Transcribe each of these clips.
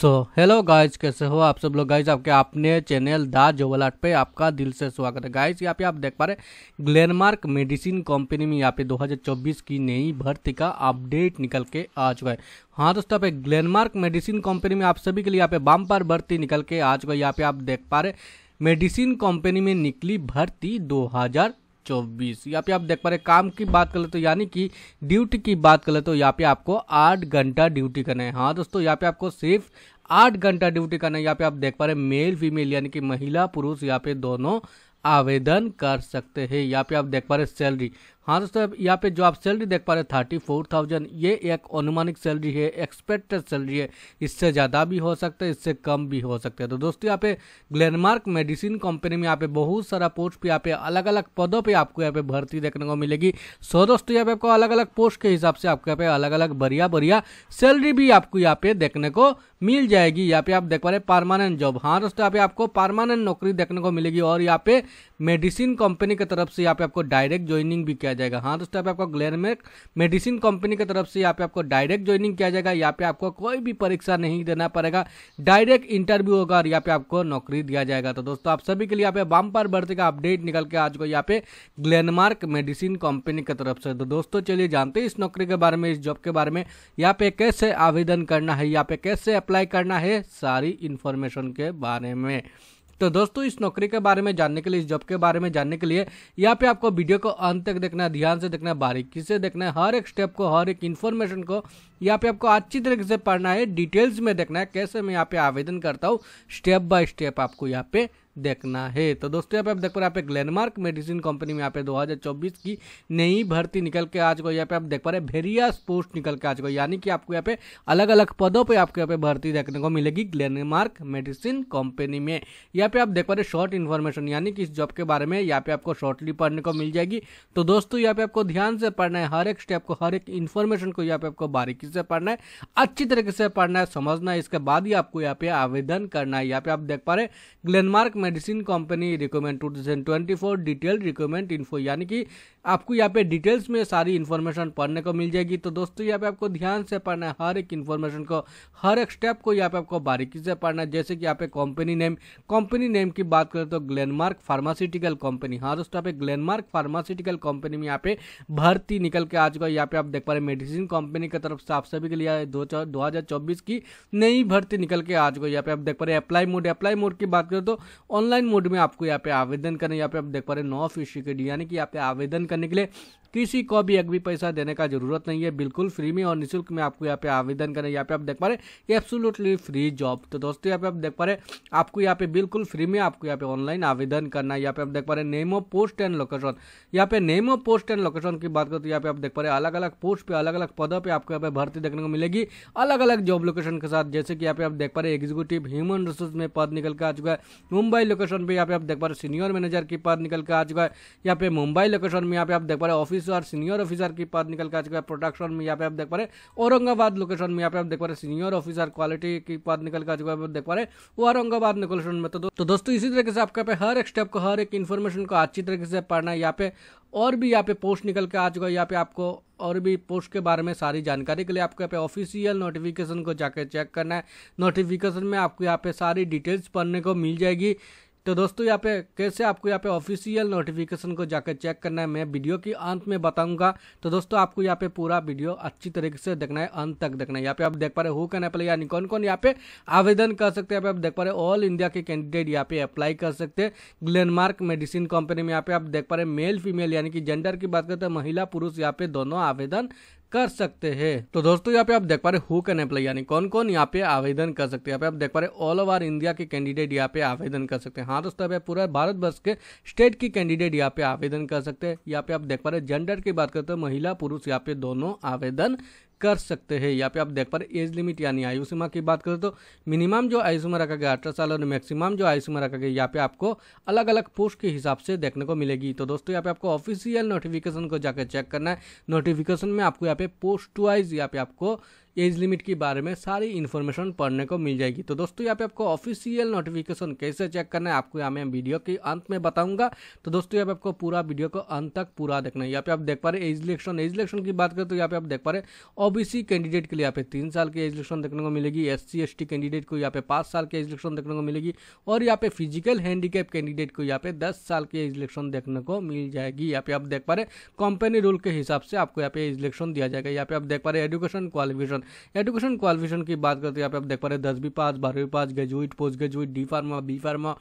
so hello guys कैसे हो आप सब लोग गाइज आपके अपने चैनल दा जोवलाट पे आपका दिल से स्वागत है गाइज यहाँ पे आप देख पा रहे ग्लेनमार्क मेडिसिन कंपनी में यहाँ पे 2024 की नई भर्ती का अपडेट निकल के आ चुका है हाँ दोस्तों आप ग्लेनमार्क मेडिसिन कंपनी में आप सभी के लिए यहाँ पे बाम पर भर्ती निकल के आ चुका है यहाँ पे आप देख पा रहे मेडिसिन कंपनी में निकली भर्ती 2024 चौबीस यहाँ पे आप देख पा रहे काम की बात कर ले तो यानी कि ड्यूटी की बात कर ले तो यहाँ पे आपको आठ घंटा ड्यूटी करना है हाँ दोस्तों यहाँ पे आपको सिर्फ आठ घंटा ड्यूटी करना है यहाँ पे आप देख पा रहे मेल फीमेल यानी कि महिला पुरुष यहाँ पे दोनों आवेदन कर सकते हैं यहाँ पे आप देख पा रहे सैलरी हाँ दोस्तों यहाँ पे जो आप सैलरी देख पा रहे थर्टी फोर थाउजेंड ये एक अनुमानिक सैलरी है एक्सपेक्टेड सैलरी है इससे ज़्यादा भी हो सकता है इससे कम भी हो सकता है तो दोस्तों यहाँ पे ग्लेनमार्क मेडिसिन कंपनी में यहाँ पे बहुत सारा पोस्ट पे यहाँ पे अलग अलग पदों पे आपको यहाँ पे भर्ती देखने को मिलेगी सो दोस्तों यहाँ पे आपको अलग अलग पोस्ट के हिसाब से आपको यहाँ पे अलग अलग बढ़िया बढ़िया सैलरी भी आपको यहाँ पे देखने को मिल जाएगी यहाँ पे आप देख पा रहे परमानेंट जॉब हाँ दोस्तों यहाँ पे आपको परमानेंट नौकरी देखने को मिलेगी और यहाँ पे मेडिसिन कंपनी की तरफ से यहाँ पे आपको डायरेक्ट ज्वाइनिंग भी किया जाएगा हाँ दोस्तों यहाँ पे आपको ग्लेन में मेडिसिन कंपनी की तरफ से यहाँ पे आपको डायरेक्ट ज्वाइनिंग किया जाएगा यहाँ पे आपको कोई भी परीक्षा नहीं देना पड़ेगा डायरेक्ट इंटरव्यू होगा और यहाँ पे आपको नौकरी दिया जाएगा तो दोस्तों आप सभी के लिए यहाँ पे बामपार भर्ती का अपडेट निकल के आज को यहाँ पे ग्लैनमार्क मेडिसिन कंपनी की तरफ से तो दोस्तों चलिए जानते हैं इस नौकरी के बारे में इस जॉब के बारे में यहाँ पे कैसे आवेदन करना है यहाँ पे कैसे अप्लाई करना है सारी इन्फॉर्मेशन के बारे में तो दोस्तों इस नौकरी के बारे में जानने के लिए इस जॉब के बारे में जानने के लिए यहाँ पे आपको वीडियो को अंत तक देखना है ध्यान से देखना है बारीकी से देखना है हर एक स्टेप को हर एक इन्फॉर्मेशन को यहाँ पे आपको अच्छी तरीके से पढ़ना है डिटेल्स में देखना है कैसे मैं यहाँ पे आवेदन करता हूँ स्टेप बाय स्टेप आपको यहाँ पे देखना है तो दोस्तों यहाँ पे आप देख पा रहे हैं यहाँ पे ग्लेनमार्क मेडिसिन कंपनी में यहाँ पे 2024 की नई भर्ती निकल के आज को यहाँ पे आप देख पा रहे हैं वेरियस पोस्ट निकल के आज को यानी कि आपको यहाँ पे अलग अलग पदों पे आपको यहाँ पे भर्ती देखने को मिलेगी ग्लेनमार्क मेडिसिन कंपनी में यहाँ पे आप देख पा रहे शॉर्ट इन्फॉर्मेशन यानी कि इस जॉब के बारे में यहाँ पे आपको शॉर्टली पढ़ने को मिल जाएगी तो दोस्तों यहाँ पे आपको ध्यान से पढ़ना है हर एक स्टेप को हर एक इन्फॉर्मेशन को यहाँ पे आपको बारीकी से पढ़ना है अच्छी तरीके से पढ़ना है समझना है इसके बाद ही आपको यहाँ पे आवेदन करना है यहाँ पे आप देख पा रहे Glenmark medicine company recruitment for detail recruitment info यानी कि आपको यहाँ पे डिटेल्स में सारी इन्फॉर्मेशन पढ़ने को मिल जाएगी तो दोस्तों यहाँ पे आपको ध्यान से पढ़ना है हर एक इन्फॉर्मेशन को हर एक स्टेप को यहाँ पे आपको बारीकी से पढ़ना है जैसे कि यहाँ पे कंपनी नेम कंपनी नेम की बात करें तो ग्लेनमार्क फार्मास्यूटिकल कंपनी हाँ दोस्तों यहाँ पे ग्लेनमार्क फार्मास्यूटिकल कंपनी में यहाँ पे भर्ती निकल के आ चुका है यहाँ पे आप देख पा रहे मेडिसिन कंपनी की तरफ से आप सभी के लिए दो दो की नई भर्ती निकल के आ चुका है यहाँ पे आप देख पा रहे अप्लाई मोड अप्लाई मोड की बात करें तो ऑनलाइन मोड में आपको यहाँ पे आवेदन करने यहाँ पे आप देख पा रहे हैं नौ फीसदी के डी यानी कि यहाँ पे आवेदन करने के लिए किसी को भी एक भी पैसा देने का जरूरत नहीं है बिल्कुल फ्री में और निःशुल्क में आपको यहाँ पे आवेदन करना यहाँ पे आप देख पा रहे एब्सोलूटली फ्री जॉब तो दोस्तों यहाँ पे आप देख पा रहे आपको यहाँ पे बिल्कुल फ्री में आपको यहाँ पे ऑनलाइन आवेदन करना है यहाँ पे आप देख पा रहे name of post and location यहाँ पे name of post and location की बात करते यहाँ पे आप देख पा रहे अलग अलग पोस्ट पे अलग अलग पदों पर आपको यहाँ पे भर्ती देखने को मिलेगी अलग अलग जॉब लोकेशन के साथ जैसे कि यहाँ पे आप देख पा रहे एग्जीक्यूटिव ह्यूमन रिसोर्स में पद निकल के आ चुका है मुंबई लोकेशन पे यहाँ पे आप देख पा रहे सीनियर मैनेजर की पद निकल के आ चुका है यहाँ पे मुंबई लोकेशन में यहाँ पे आप देख पा रहे ऑफिस ऑफिसर सीनियर ऑफिसर की पद निकल कर आ चुका है प्रोडक्शन में यहाँ पे आप देख पा रहे औरंगाबाद लोकेशन में यहाँ पे आप देख पा रहे सीनियर ऑफिसर क्वालिटी की पद निकल कर चुका है देख पा रहे औरंगाबाद लोकेशन में तो, दो, तो दोस्तों इसी तरीके से आपके पे हर एक स्टेप को हर एक इन्फॉर्मेशन को अच्छी तरीके से पढ़ना है यहाँ पे और भी यहाँ पे पोस्ट निकल के आ चुका है यहाँ पे आपको और भी पोस्ट के बारे में सारी जानकारी के लिए आपको यहाँ पे ऑफिशियल नोटिफिकेशन को जाके चेक करना है नोटिफिकेशन में आपको यहाँ पे सारी डिटेल्स पढ़ने को मिल जाएगी तो दोस्तों यहाँ पे कैसे आपको यहाँ पे ऑफिशियल नोटिफिकेशन को जाकर चेक करना है मैं वीडियो के अंत में बताऊंगा तो दोस्तों आपको यहाँ पे पूरा वीडियो अच्छी तरीके से देखना है अंत तक देखना है यहाँ पे आप देख पा रहे हो कैन अप्लाई यानी कौन कौन यहाँ पे आवेदन कर सकते हैं आप देख पा रहे ऑल इंडिया के कैंडिडेट यहाँ पे अप्लाई कर सकते हैं ग्लेनमार्क मेडिसिन कंपनी में यहाँ पे आप देख पा रहे मेल फीमेल यानी कि जेंडर की बात करते हैं तो महिला पुरुष यहाँ पे दोनों आवेदन कर सकते हैं तो दोस्तों यहाँ पे आप देख पा रहे हु कैन अप्लाई यानी कौन कौन यहाँ पे आवेदन कर सकते हैं यहाँ पे आप देख पा रहे ऑल ओवर इंडिया के कैंडिडेट यहाँ पे आवेदन कर सकते हैं हाँ दोस्तों यहाँ पे पूरा वर्ष के स्टेट की कैंडिडेट यहाँ पे आवेदन कर सकते हैं यहाँ पे आप देख पा रहे जेंडर की बात करते तो हैं महिला पुरुष यहाँ पे दोनों आवेदन कर सकते हैं यहाँ पे आप देख पा रहे एज लिमिट यानी आयु सीमा की बात करें तो मिनिमम जो आयु सीमा रखा गया अठारह साल और मैक्सिमम जो आयु सीमा रखा गया यहाँ पे आपको अलग अलग पोस्ट के हिसाब से देखने को मिलेगी तो दोस्तों यहाँ पे आपको ऑफिशियल नोटिफिकेशन को जाकर चेक करना है नोटिफिकेशन में आपको यहाँ पे पोस्ट वाइज यहाँ पे आपको एज लिमिट के बारे में सारी इन्फॉर्मेशन पढ़ने को मिल जाएगी तो दोस्तों यहाँ पे आपको ऑफिशियल नोटिफिकेशन कैसे चेक करना है आपको यहाँ मैं वीडियो के अंत में बताऊंगा तो दोस्तों यहाँ पे आपको पूरा वीडियो को अंत तक पूरा देखना है यहाँ पे आप देख पा रहे एज इलेक्शन एज इलेक्शन की बात करें तो यहाँ पे आप देख पा रहे ओबीसी कैंडिडेट के लिए यहाँ पे तीन साल की एज इलेक्शन देखने को मिलेगी एस सी कैंडिडेट को यहाँ पे पाँच साल की एज इलेक्शन देखने को मिलेगी और यहाँ पे फिजिकल हैंडीकैप कैंडिडेट को यहाँ पे दस साल की एज इलेक्शन देखने को मिल जाएगी यहाँ पे आप देख पा रहे कंपनी रूल के हिसाब से आपको यहाँ पे एज इलेक्शन दिया जाएगा यहाँ पे आप देख पा रहे education qualification qualification education qualification की बात करते हैं यहाँ पे आप देख पा रहे हैं दसवीं पास बारहवीं pass graduate post graduate D pharma B pharma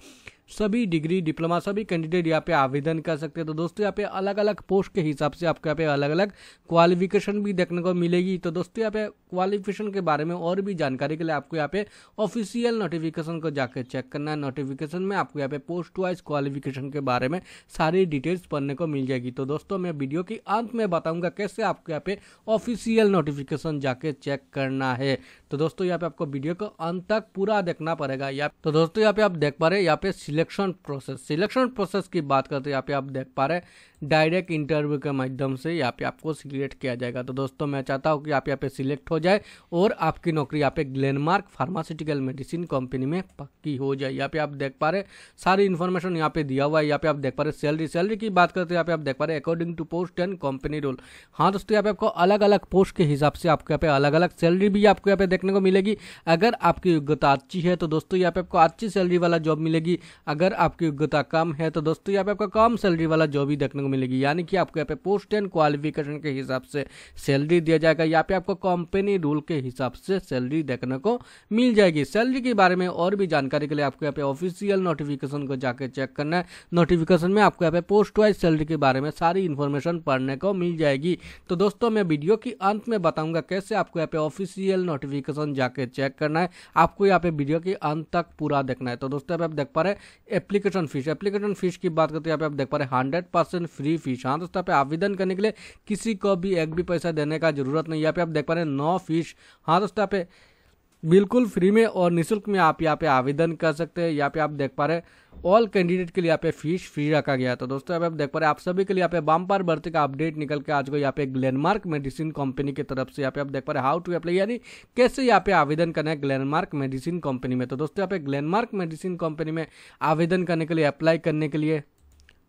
सभी डिग्री डिप्लोमा सभी कैंडिडेट यहाँ पे आवेदन कर सकते हैं तो दोस्तों यहाँ पे अलग अलग पोस्ट के हिसाब से आपको यहाँ पे अलग अलग क्वालिफिकेशन भी देखने को मिलेगी तो दोस्तों यहाँ पे क्वालिफिकेशन के बारे में और भी जानकारी के लिए आपको यहाँ पे ऑफिशियल नोटिफिकेशन को जाकर चेक करना है नोटिफिकेशन में आपको यहाँ पे पोस्ट वाइज क्वालिफिकेशन के बारे में सारी डिटेल्स पढ़ने को मिल जाएगी तो दोस्तों मैं वीडियो के अंत में बताऊंगा कैसे आपको यहाँ पे ऑफिशियल नोटिफिकेशन जाके चेक करना है तो दोस्तों यहाँ पे आपको वीडियो को अंत तक पूरा देखना पड़ेगा तो दोस्तों यहाँ पे आप देख पा रहे यहाँ पे सिलेक्शन प्रोसेस सिलेक्शन प्रोसेस की बात करते हैं यहाँ पे आप देख पा रहे हैं डायरेक्ट इंटरव्यू के माध्यम से यहाँ पे आपको सिलेक्ट किया जाएगा तो दोस्तों मैं चाहता हूँ कि आप यहाँ पे सिलेक्ट हो जाए और आपकी नौकरी यहाँ पे ग्लेनमार्क फार्मास्यूटिकल मेडिसिन कंपनी में पक्की हो जाए यहाँ पे आप देख पा रहे सारी इन्फॉर्मेशन यहाँ पे दिया हुआ है यहाँ पे आप देख पा रहे सैलरी सैलरी की बात करते हैं यहाँ पे आप देख पा रहे according to post and company role हाँ दोस्तों यहाँ पे आपको अलग अलग पोस्ट के हिसाब से आपको यहाँ पे अलग अलग सैलरी भी आपको यहाँ पे देखने को मिलेगी अगर आपकी योग्यता अच्छी है तो दोस्तों यहाँ पे आपको अच्छी सैलरी वाला जॉब मिलेगी अगर आपकी योग्यता कम है तो दोस्तों यहाँ पे आपको कम सैलरी वाला जॉब ही देखने को मिलेगी यानी कि आपको यहाँ पे पोस्ट एंड क्वालिफिकेशन के हिसाब से सैलरी दिया जाएगा यहाँ पे आपको कंपनी रूल के हिसाब से सैलरी देखने को मिल जाएगी सैलरी के बारे में और भी जानकारी के लिए आपको यहाँ पे ऑफिशियल नोटिफिकेशन को जाकर चेक करना है नोटिफिकेशन में आपको यहाँ पे पोस्ट वाइज सैलरी के बारे में सारी इन्फॉर्मेशन पढ़ने को मिल जाएगी तो दोस्तों मैं वीडियो की अंत में बताऊंगा कैसे आपको यहाँ पे ऑफिशियल नोटिफिकेशन जाके चेक करना है आपको यहाँ पे वीडियो के अंत तक पूरा देखना है तो दोस्तों आप देख पा रहे एप्लीकेशन फीस एप्लीकेशन फीस की बात करते हैं यहाँ पे आप देख पा रहे हंड्रेड परसेंट फ्री फीस हाँ दोस्तों पे आवेदन करने के लिए किसी को भी एक भी पैसा देने का जरूरत नहीं यहाँ पे आप देख पा रहे हैं नौ फीस हाँ दोस्तों पे बिल्कुल फ्री में और निःशुल्क में आप यहाँ पे आवेदन कर सकते हैं यहाँ पे आप देख पा रहे हैं ऑल कैंडिडेट के लिए यहाँ पे फीस फ्री रखा गया तो दोस्तों अब आप देख पा रहे हैं आप सभी के लिए यहाँ पे बामपार भर्ती का अपडेट निकल के आज को यहाँ पे ग्लैंडमार्क मेडिसिन कंपनी की तरफ से यहाँ पे आप देख पा रहे हाउ टू अप्लाई यानी कैसे यहाँ पे आवेदन करना है ग्लैनमार्क मेडिसिन कंपनी में तो दोस्तों यहाँ पे ग्लैनमार्क मेडिसिन कंपनी में आवेदन करने के लिए अप्लाई करने के लिए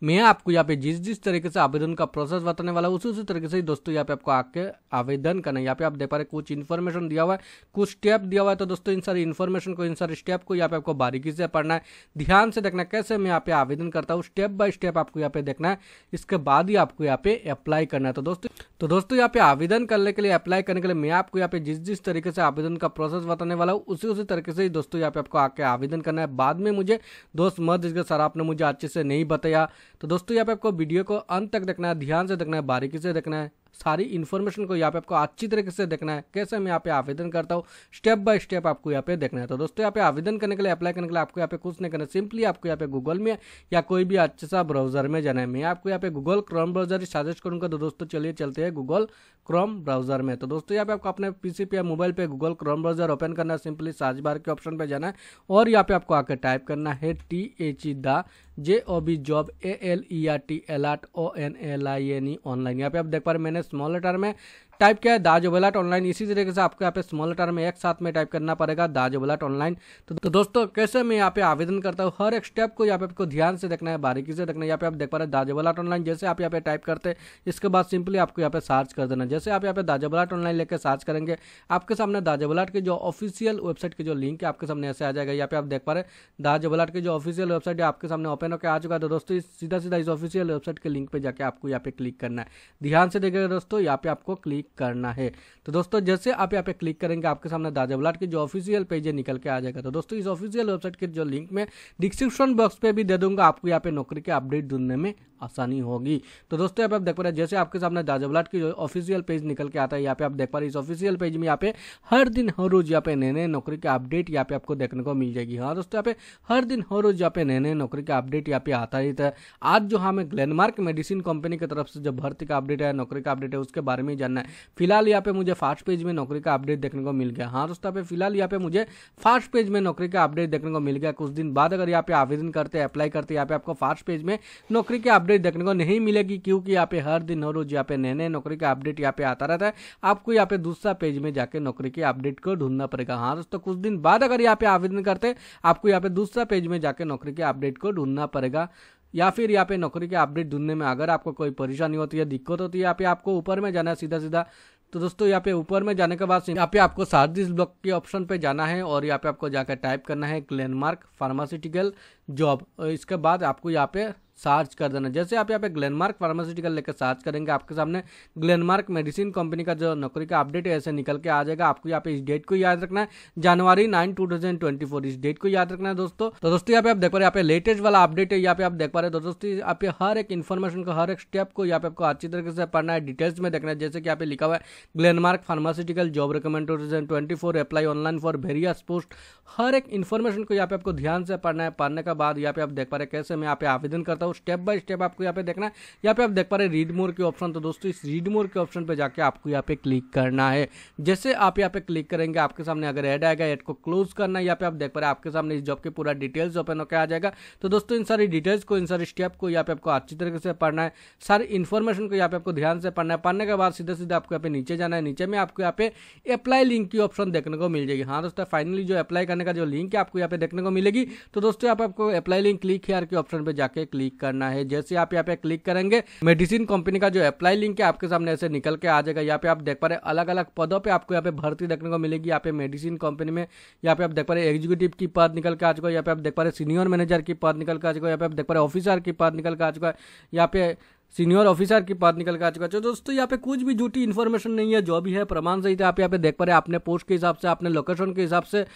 मैं आपको यहाँ पे जिस जिस तरीके से आवेदन का प्रोसेस बताने वाला उसी उसी तरीके से ही दोस्तों यहाँ पे आपको आके आवेदन करना है यहाँ पे आप दे पा रहे कुछ इन्फॉर्मेशन दिया हुआ है कुछ स्टेप दिया हुआ है तो दोस्तों इन सारी इन्फॉर्मेशन को इन सारे स्टेप को यहाँ पे आपको बारीकी से पढ़ना है ध्यान से देखना कैसे मैं यहाँ पे आवेदन करता हूँ स्टेप बाय स्टेप आपको यहाँ पे देखना है इसके बाद ही आपको यहाँ पे अप्लाई करना है तो दोस्तों तो दोस्तों यहाँ पे आवेदन करने के लिए अप्लाई करने के लिए मैं आपको यहाँ पे जिस जिस तरीके से आवेदन का प्रोसेस बताने वाला हूँ उसी उसी तरीके से ही दोस्तों यहाँ पे आपको आके आवेदन करना है बाद में मुझे दोस्त मत इसके सर आपने मुझे अच्छे से नहीं बताया तो दोस्तों यहाँ पे आपको वीडियो को अंत तक देखना है ध्यान से देखना है बारीकी से देखना है सारी इन्फॉर्मेशन को यहाँ पे आपको अच्छी तरीके से देखना है कैसे मैं यहाँ पे आवेदन करता हूँ स्टेप बाय स्टेप आपको यहाँ पे देखना है तो दोस्तों यहाँ पे आवेदन करने के लिए अप्लाई करने के लिए आपको यहाँ पे कुछ नहीं करना सिंपली आपको यहाँ पे गूगल में या कोई भी अच्छे सा ब्राउजर में जाना है मैं आपको यहाँ पे गूगल क्रोम ब्राउजर सजेस्ट करूँगा तो दोस्तों चलिए चलते हैं गूगल क्रोम ब्राउजर में तो दोस्तों यहाँ पे आपको अपने पीसी पे मोबाइल पे गूगल क्रोम ब्राउजर ओपन करना है सिंपली सर्च बार के ऑप्शन पे जाना है और यहाँ पे आपको आकर टाइप करना है T H E the J O B job A L E R T L आट O N L I N E online यहाँ पे आप देख पा रहे मैंने स्मॉल लेटर में टाइप किया है दाज ओबलाट ऑनलाइन इसी तरीके से आपको यहाँ पे स्मॉल लेटर में एक साथ में टाइप करना पड़ेगा दाज बलाट ऑनलाइन तो, तो दोस्तों कैसे मैं यहाँ पे आवेदन करता हूँ हर एक स्टेप को यहाँ पे आपको ध्यान से देखना है बारीकी से देखना है यहाँ पे आप देख पा रहे दाजो दाज ऑनलाइन जैसे आप यहाँ पे टाइप करते हैं इसके बाद सिंपली आपको यहाँ पे सर्च कर देना जैसे आप यहाँ पे दाज बलाट ऑनलाइन लेकर सर्च करेंगे आपके सामने दाज बलाट की जो ऑफिशियल वेबसाइट की जो लिंक है आपके सामने ऐसे आ जाएगा यहाँ पे आप देख पा रहे हैं दाज ओबलाट की जो ऑफिशियल वेबसाइट है आपके सामने ओपन होकर आ चुका है तो दोस्तों सीधा सीधा इस ऑफिशियल वेबसाइट के लिंक पर जाकर आपको यहाँ पे क्लिक करना है ध्यान से देखेगा दोस्तों यहाँ पे आपको क्लिक क्लिक करना है तो दोस्तों जैसे आप यहाँ पे क्लिक करेंगे आपके सामने दादा बुलाट की जो ऑफिशियल पेज है निकल के आ जाएगा तो दोस्तों इस ऑफिशियल वेबसाइट के जो लिंक में डिस्क्रिप्शन बॉक्स पे भी दे दूंगा आपको यहाँ पे नौकरी के अपडेट ढूंढने में आसानी होगी तो दोस्तों यहाँ पे आप देख पा रहे हैं जैसे आपके सामने दाजाबलाट की जो ऑफिशियल पेज निकल के आता है यहाँ पे आप देख पा रहे इस ऑफिशियल पेज में यहाँ पे हर दिन हर रोज यहाँ पे नए नए नौकरी के अपडेट यहाँ पे आपको देखने को मिल जाएगी हाँ दोस्तों यहाँ पे हर दिन हर रोज यहाँ पे नए नए नौकरी के अपडेट यहाँ पे आता ही है आज जो हमें ग्लेनमार्क मेडिसिन कंपनी की तरफ से जो भर्ती का अपडेट है नौकरी का अपडेट है उसके बारे में जानना है फिलहाल यहाँ पे मुझे फास्ट पेज में नौकरी का अपडेट देखने को मिल गया हाँ दोस्तों यहाँ पे फिलहाल यहाँ पे मुझे फास्ट पेज में नौकरी का अपडेट देखने को मिल गया कुछ दिन बाद अगर यहाँ पे आवेदन करते अप्लाई करते यहाँ पे आपको फास्ट पेज में नौकरी के अपडेट देखने को नहीं मिलेगी क्योंकि यहाँ पे हर दिन हर रोज यहाँ पे नए नए नौकरी का अपडेट यहाँ पे आता रहता है आपको यहाँ पे दूसरा पेज में जाकर नौकरी के अपडेट को ढूंढना पड़ेगा हाँ दोस्तों कुछ दिन बाद अगर यहाँ पे आवेदन करते आपको यहाँ पे दूसरा पेज में जाकर नौकरी के अपडेट को ढूंढना पड़ेगा या फिर यहाँ पे नौकरी के अपडेट ढूंढने में अगर आपको कोई परेशानी होती है दिक्कत होती है यहाँ पे आपको ऊपर में जाना है सीधा सीधा तो दोस्तों यहाँ पे ऊपर में जाने के बाद यहाँ पे आपको सार्दिस ब्लॉक के ऑप्शन पे जाना है और यहाँ पे आपको जाकर टाइप करना है ग्लैनमार्क फार्मास्यूटिकल जॉब इसके बाद आपको यहाँ पे सर्च कर देना जैसे आप यहाँ पे ग्लेनमार्क फार्मास्यूटिकल लेकर सर्च करेंगे आपके सामने ग्लेनमार्क मेडिसिन कंपनी का जो नौकरी का अपडेट है ऐसे निकल के आ जाएगा आपको यहाँ पे इस डेट को याद रखना है जनवरी nine two thousand twenty four इस डेट को याद रखना है दोस्तों तो दोस्तों यहाँ पे आप देख पा रहे हैं यहाँ पे लेटेस्ट वाला अपडेट है यहाँ पे आप देख पा रहे हैं तो दोस्तों यहाँ पे हर एक इन्फॉर्मेशन को हर एक स्टेप को यहाँ पे आपको अच्छी तरीके से पढ़ना है डिटेल्स में देखना है जैसे कि यहाँ पे लिखा हुआ है Glenmark pharmaceutical job recruitment two twenty four apply online for various post हर एक इन्फॉर्मेशन को यहाँ पे आपको ध्यान से पढ़ना है पढ़ने के बाद यहाँ पे आप देख पा रहे हैं कैसे मैं यहाँ पे आवेदन करता हूँ हूँ स्टेप बाय स्टेप आपको यहाँ पे देखना है यहाँ पे आप देख पा रहे रीड मोर के ऑप्शन तो दोस्तों इस रीड मोर के ऑप्शन पे जाके आपको यहाँ पे क्लिक करना है जैसे आप यहाँ पे क्लिक करेंगे आपके सामने अगर एड आएगा एड को क्लोज करना है यहाँ पे आप देख पा रहे आपके सामने इस जॉब के पूरा डिटेल्स ओपन होकर आ जाएगा तो दोस्तों इन सारी डिटेल्स को इन सारी स्टेप को यहाँ पे आपको अच्छी तरीके से पढ़ना है सारी इन्फॉर्मेशन को यहाँ पे आपको ध्यान से पढ़ना है पढ़ने के बाद सीधे सीधे आपको यहाँ पे नीचे जाना है नीचे में आपको यहाँ पे अप्लाई लिंक की ऑप्शन देखने को मिल जाएगी हाँ दोस्तों फाइनली जो अप्लाई करने का जो लिंक है आपको यहाँ पे देखने को मिलेगी तो दोस्तों आप आपको अप्लाई लिंक क्लिक हेयर के ऑप्शन पर जाके क्लिक क्लिक करना है जैसे आप यहाँ पे क्लिक करेंगे मेडिसिन कंपनी का जो अप्लाई लिंक है आपके सामने ऐसे निकल के आ जाएगा यहाँ पे आप देख पा रहे अलग अलग पदों पे आपको यहाँ पे भर्ती देखने को मिलेगी यहाँ पे मेडिसिन कंपनी में यहाँ पे आप देख पा रहे एग्जीक्यूटिव की पद निकल के आ चुका है यहाँ पे आप देख पा रहे सीनियर मैनेजर की पद निकल के आ चुका है यहाँ पे आप देख पा रहे ऑफिसर की पद निकल के आ चुका है यहाँ पे सीनियर ऑफिसर की पद निकल के आ चुका है दोस्तों यहाँ पे कुछ भी झूठी इन्फॉर्मेशन नहीं है जो भी है प्रमाण थे आप यहाँ पे देख पा रहे हैं पोस्ट के हिसाब से अपने लोकेशन के हिसाब से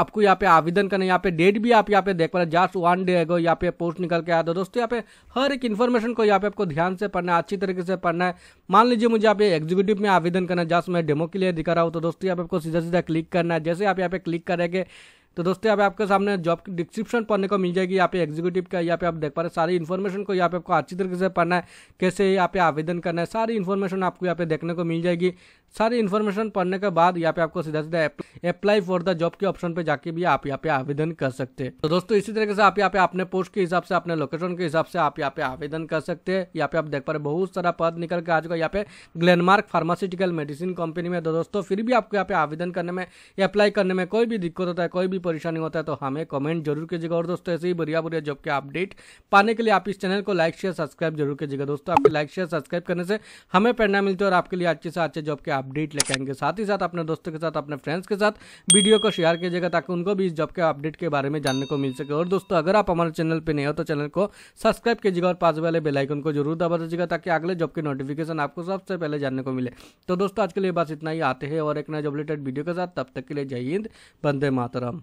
आपको यहाँ पे आवेदन करना यहाँ पे डेट भी आप यहाँ पे देख पा रहे जस्ट वन डे है यहाँ पे पोस्ट निकल के आया था दोस्तों यहाँ पे हर एक इन्फॉर्मेशन को यहाँ पे आपको ध्यान से पढ़ना है अच्छी तरीके से पढ़ना है मान लीजिए मुझे आप एग्जीक्यूटिव में आवेदन करना है जस्ट मैं डेमो के लिए दिखा रहा हूँ तो दोस्तों यहाँ पे आपको सीधा सीधा क्लिक करना है जैसे आप यहाँ पे क्लिक करेंगे तो दोस्तों यहाँ पे आपके सामने जॉब की डिस्क्रिप्शन पढ़ने को मिल जाएगी यहाँ पे एग्जीक्यूटिव का यहाँ पे आप देख पा रहे हैं सारी इन्फॉर्मेशन को यहाँ पे आपको अच्छी तरीके से पढ़ना है कैसे यहाँ पे आवेदन करना है सारी इन्फॉर्मेशन आपको यहाँ पे देखने को मिल जाएगी सारी इन्फॉर्मेशन पढ़ने के बाद यहाँ पे आपको सीधा सीधा अप्लाई फॉर द जॉब के ऑप्शन पे जाके भी आप यहाँ पे आवेदन कर सकते हैं तो दोस्तों इसी तरीके से आप यहाँ पे अपने पोस्ट के हिसाब से अपने लोकेशन के हिसाब से आप यहाँ पे आवेदन कर सकते हैं यहाँ पे आप देख पा रहे बहुत सारा पद निकल के आ चुका यहाँ पे ग्लेनमार्क फार्मास्यूटिकल मेडिसिन कंपनी में तो दोस्तों फिर भी आपको यहाँ पे आवेदन करने में अप्लाई करने में कोई भी दिक्कत होता है कोई भी परेशानी होता है तो हमें कमेंट जरूर कीजिएगा और दोस्तों ऐसे ही बढ़िया बढ़िया जॉब के अपडेट पाने के लिए आप इस चैनल को लाइक शेयर सब्सक्राइब जरूर कीजिएगा दोस्तों आपके लाइक शेयर सब्सक्राइब करने से हमें प्रेरणा मिलती है और आपके लिए अच्छे से अच्छे जॉब के अपडेट लेके आएंगे साथ ही साथ अपने दोस्तों के साथ अपने फ्रेंड्स के साथ वीडियो को शेयर कीजिएगा ताकि उनको भी इस जॉब के अपडेट के बारे में जानने को मिल सके और दोस्तों अगर आप हमारे चैनल पर नहीं हो तो चैनल को सब्सक्राइब कीजिएगा और पास वाले बेलाइकन को जरूर दबा दीजिएगा ताकि अगले जॉब की नोटिफिकेशन आपको सबसे पहले जानने को मिले तो दोस्तों आज के लिए बस इतना ही आते हैं और एक नए जॉब रिलेटेड वीडियो के साथ तब तक के लिए जय हिंद बंदे मातरम